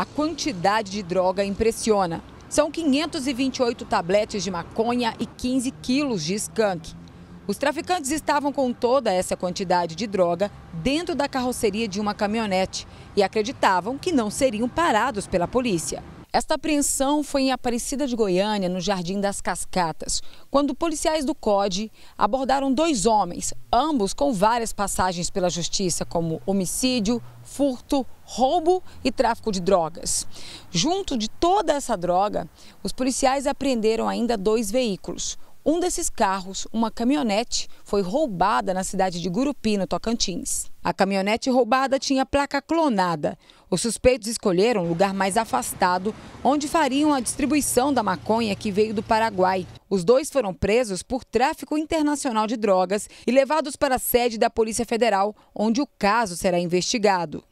A quantidade de droga impressiona. São 528 tabletes de maconha e 15 quilos de skunk. Os traficantes estavam com toda essa quantidade de droga dentro da carroceria de uma caminhonete e acreditavam que não seriam parados pela polícia. Esta apreensão foi em Aparecida de Goiânia, no Jardim das Cascatas, quando policiais do COD abordaram dois homens, ambos com várias passagens pela justiça, como homicídio, furto, roubo e tráfico de drogas. Junto de toda essa droga, os policiais apreenderam ainda dois veículos. Um desses carros, uma caminhonete, foi roubada na cidade de Gurupi, no Tocantins. A caminhonete roubada tinha placa clonada. Os suspeitos escolheram um lugar mais afastado, onde fariam a distribuição da maconha que veio do Paraguai. Os dois foram presos por tráfico internacional de drogas e levados para a sede da Polícia Federal, onde o caso será investigado.